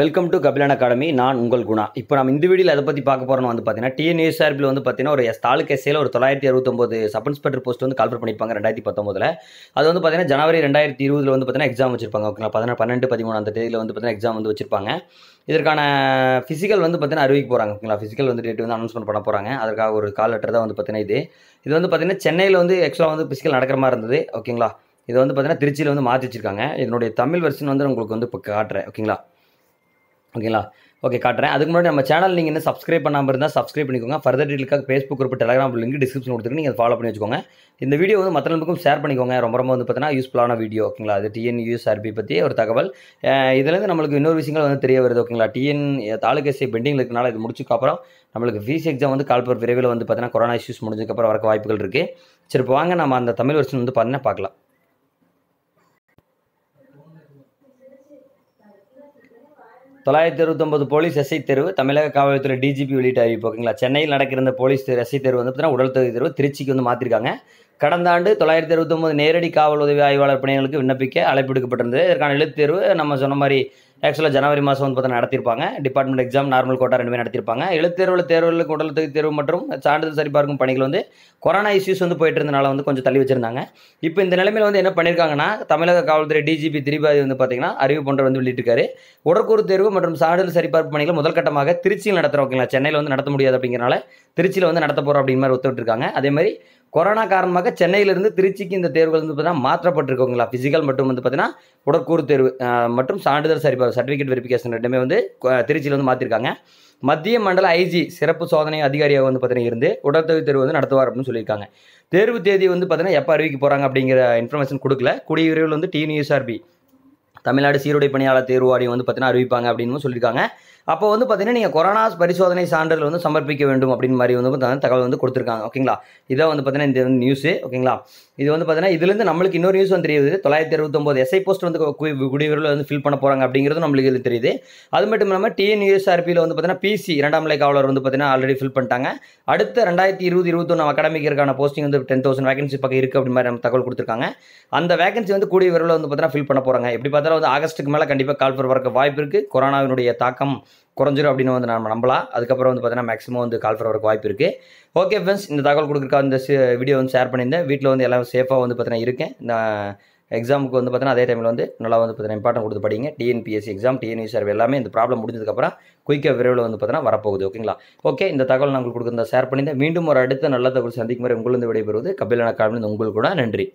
welcome to Kabilan academy நான் உங்கள் குணா இப்போ நம்ம இந்த வீடியோவில் அதை பற்றி பார்க்க போகிறோம் வந்து பார்த்தீங்கன்னா டிஎன்யூஎஸ்ஆர்பியில் வந்து பார்த்தீங்கன்னா ஒரு தாலுக்கு எஸ்ஏல ஒரு தொள்ளாயிரத்தி அறுபத்தொம்போது சப் இன்ஸ்பெக்டர் போஸ்ட் வந்து கால்ஃபர் பண்ணியிருப்பாங்க ரெண்டாயிரத்தி பத்தொம்போதில் அது வந்து பார்த்தீங்கன்னா ஜனவரி ரெண்டாயிரத்தி இருபதில் வந்து பார்த்தீங்கன்னா எக்ஸாம் வச்சிருப்பாங்க ஓகேங்களா பதினாறு பன்னெண்டு பதிமூணு அந்த தேதியில் வந்து பார்த்தீங்கன்னா எக்ஸாம் வந்து வச்சிருப்பாங்க இதற்கான ஃபிசிக்கல் வந்து பார்த்தீங்கன்னா அறிவிக்க போகிறாங்க ஓகேங்களா ஃபிசிக்கல் வந்து டேட் வந்து அனௌன்ஸ்மெண்ட் பண்ண போகிறாங்க அதற்காக ஒரு கால் லெட்டர் தான் வந்து பார்த்தீங்கன்னா இது இது வந்து பார்த்தீங்கன்னா சென்னையில் வந்து ஆக்சுவலாக வந்து ஃபிசிக்கல் நடக்கிற மாதிரி இருந்தது ஓகேங்களா இதை வந்து பார்த்தீங்கன்னா திருச்சியில் வந்து மாற்றி வச்சிருக்காங்க இதனுடைய தமிழ் வெர்ஷன் வந்து உங்களுக்கு வந்து இப்போ காட்டுறேன் ஓகேங்களா ஓகேங்களா ஓகே காட்டுறேன் அதுக்கு முன்னாடி நம்ம சேனல் நீங்கள் என்ன சப்ஸ்கிரைப் பண்ணாமல் இருந்தால் சப்ஸ்கிரைப் பண்ணிக்கோங்க ஃபர்தர் டீட்டெயிலுக்காக Facebook group Telegram link description கொடுத்துருக்கு நீங்கள் ஃபாலோ பண்ணி வச்சுக்கோங்க இந்த வீடியோ வந்து மற்ற ஷேர் பண்ணிக்கோங்க ரொம்ப ரொம்ப வந்து பார்த்தீங்கன்னா யூஸ்ஃபுல்லான வீடியோ ஓகேங்களா அது டிஎன்யூஎஸ்ஆர்பி பற்றி ஒரு தகவல் இதுலேருந்து நம்மளுக்கு இன்னொரு விஷயங்கள் வந்து தெரிய வருது ஓகேங்களா டிஎன் தாலுகேசி பெண்டிங்கில் இருக்கனால இது அப்புறம் நம்மளுக்கு ஃபீஸ் எக்ஸாம் வந்து கால்பர் விரைவில் வந்து பார்த்தீங்கன்னா கொரோனா இஷ்யூஸ் முடிஞ்சதுக்கப்புறம் வரக்க வாய்ப்புகள் இருக்குது சரி இப்போ வாங்க நம்ம அந்த தமிழ் வருஷன் வந்து பார்த்தீங்கன்னா பார்க்கலாம் தொள்ளாயிரத்தி அறுபத்தொம்பது போலீஸ் எஸ்ஐ தேர்வு தமிழக காவல்துறை டிஜிபி வெளியிட்ட அறிவிப்பு ஓகேங்களா சென்னையில் நடக்கிற இந்த போலீஸ் எஸ்ஐ தேர்வு வந்து பார்த்தீங்கன்னா உடல் தகுதி தேர்வு திருச்சிக்கு வந்து மாற்றிருக்காங்க கடந்த ஆண்டு தொள்ளாயிரத்தி அறுபத்தொம்பது நேரடி காவல் உதவி ஆய்வாளர் பணிகளுக்கு விண்ணப்பிக்க அழைப்பு எடுக்கப்பட்டிருந்தது இதற்கான எழுத்து தேர்வு நம்ம சொன்ன மாதிரி ஆக்சுவலாக ஜனவரி மாதம் வந்து பார்த்தா நடத்திருப்பாங்க டிபார்ட்மெண்ட் எக்ஸாம் நார்மல் கோட்டா ரெண்டுமே நடத்திருப்பாங்க எழுத்தேர்வில் தேர்வில் கூட்டத்துக்கு தேர்வு மற்றும் சான்றிதழ் சரிபார்க்கும் பணிகள் வந்து கொரோனா இஷ்யூஸ் வந்து போயிட்டு இருந்தனால வந்து கொஞ்சம் தள்ளி வச்சிருந்தாங்க இப்போ இந்த நிலைமையில் வந்து என்ன பண்ணியிருக்காங்கன்னா தமிழக காவல்துறை டிஜிபி திரிபாதி வந்து பார்த்தீங்கன்னா அறிவு போன்ற வந்து வெளியிட்டிருக்காரு உடற்கூறு தேர்வு மற்றும் சான்றிதழ் சரிபார்ப்பு பணிகள் முதல் கட்டமாக திருச்சியில் நடத்துகிறோம் ஓகேங்களா சென்னையில் வந்து நடத்த முடியாது அப்படிங்கிறனால திருச்சியில் வந்து நடத்த போகிறோம் அப்படிங்கிற மாதிரி ஒத்துட்டு அதே மாதிரி கொரோனா காரணமாக சென்னையிலிருந்து திருச்சிக்கு இந்த தேர்வுகள் வந்து பார்த்தீங்கன்னா மாற்றப்பட்டிருக்கோங்களா ஃபிசிக்கல் மட்டும் வந்து பார்த்தீங்கன்னா உடற்கூறு தேர்வு மற்றும் சான்றிதழ் சரி சர்டிஃபிகேட் வெரிஃபிகேஷன் ரெண்டுமே வந்து திருச்சியில் வந்து மாற்றிருக்காங்க மத்திய மண்டல ஐஜி சிறப்பு சோதனை அதிகாரியாக வந்து பார்த்தீங்கன்னா இருந்து உடற்தகுதி தேர்வு வந்து நடத்துவார் அப்படின்னு சொல்லியிருக்காங்க தேர்வு தேதி வந்து பார்த்தீங்கன்னா எப்போ அறிவிக்க போகிறாங்க அப்படிங்கிற இன்ஃபர்மேஷன் கொடுக்கல கூடிய விரைவில் வந்து டிஎன்யூஎஸ்ஆர்பி தமிழ்நாடு சீருடை பணியாளர் தேர்வு வாரியம் வந்து பார்த்தீங்கன்னா அறிவிப்பாங்க அப்படின்னு சொல்லியிருக்காங்க அப்போ வந்து பார்த்தீங்கன்னா நீங்கள் கொரோனா பரிசோதனை சான்றிதழ் வந்து சமர்ப்பிக்க வேண்டும் அப்படின்னு மாதிரி வந்து பார்த்தீங்கன்னா தகவல் வந்து கொடுத்துருக்காங்க ஓகேங்களா இதான் வந்து பார்த்தீங்கன்னா இந்த நியூஸு ஓகேங்களா இது வந்து பார்த்தீங்கன்னா இதுலேருந்து நம்மளுக்கு இன்னொரு நியூஸ் வந்து தெரியுது தொள்ளாயிரத்தி அறுபத்தொம்போது எஸ்ஐ போஸ்ட் வந்து கூடிய வந்து ஃபில் பண்ண போகிறாங்க அப்படிங்கிறது நம்மளுக்கு இது தெரியுது அது மட்டும் இல்லாமல் டிஎன்யூஎஸ்ஆர்பியில் வந்து பார்த்தீங்கன்னா பிசி இரண்டாம் நிலை காவலர் வந்து பார்த்தீங்கன்னா ஆல்ரெடி ஃபில் பண்ணிட்டாங்க அடுத்த ரெண்டாயிரத்தி இருபது இருபத்தொன்று அகாடமிக்கிறக்கான போஸ்டிங் வந்து டென் தௌசண்ட் வேகன்சி பக்கம் இருக்குது அப்படி மாதிரி நம்ம தகவல் கொடுத்துருக்காங்க அந்த வேகன்சி வந்து கூடிய விரைவில் வந்து பார்த்தீங்கன்னா ஃபில் பண்ண போகிறாங்க எப்படி பார்த்தாலும் வந்து ஆகஸ்ட்டுக்கு மேலே கண்டிப்பாக கால்பர் ஃபர் வாய்ப்பு இருக்குது கொரோனாவினுடைய தாக்கம் குறைஞ்சிரும் அப்படின்னு வந்து நம்ம நம்பலாம் அதுக்கப்புறம் வந்து பார்த்தீங்கன்னா மேக்ஸிமம் வந்து கால் ஃபர் வரக்கு வாய்ப்பு இருக்குது ஓகே ஃப்ரெண்ட்ஸ் இந்த தகவல் கொடுக்குறக்கா இந்த வீடியோ வந்து ஷேர் பண்ணியிருந்தேன் வீட்டில் வந்து எல்லாம் சேஃபாக வந்து பார்த்தீங்கன்னா இருக்கேன் நான் எக்ஸாமுக்கு வந்து பார்த்தீங்கன்னா அதே டைமில் வந்து நல்லா வந்து பார்த்தீங்கன்னா இம்பார்ட்டன் கொடுத்து படிங்க டிஎன்பிஎஸ்சி எக்ஸாம் டிஎன்யூ சர்வே எல்லாமே இந்த ப்ராப்ளம் முடிஞ்சதுக்கப்புறம் குயிக்காக விரைவில் வந்து பார்த்தீங்கன்னா வரப்போகுது ஓகேங்களா ஓகே இந்த தகவல் நான் உங்களுக்கு கொடுக்குறத ஷேர் பண்ணியிருந்தேன் மீண்டும் ஒரு அடுத்த நல்ல தகவல் சந்திக்கும் முறை உங்களிருந்து விடைபெறுவது கபிலான காலம் உங்களுக்கு கூட நன்றி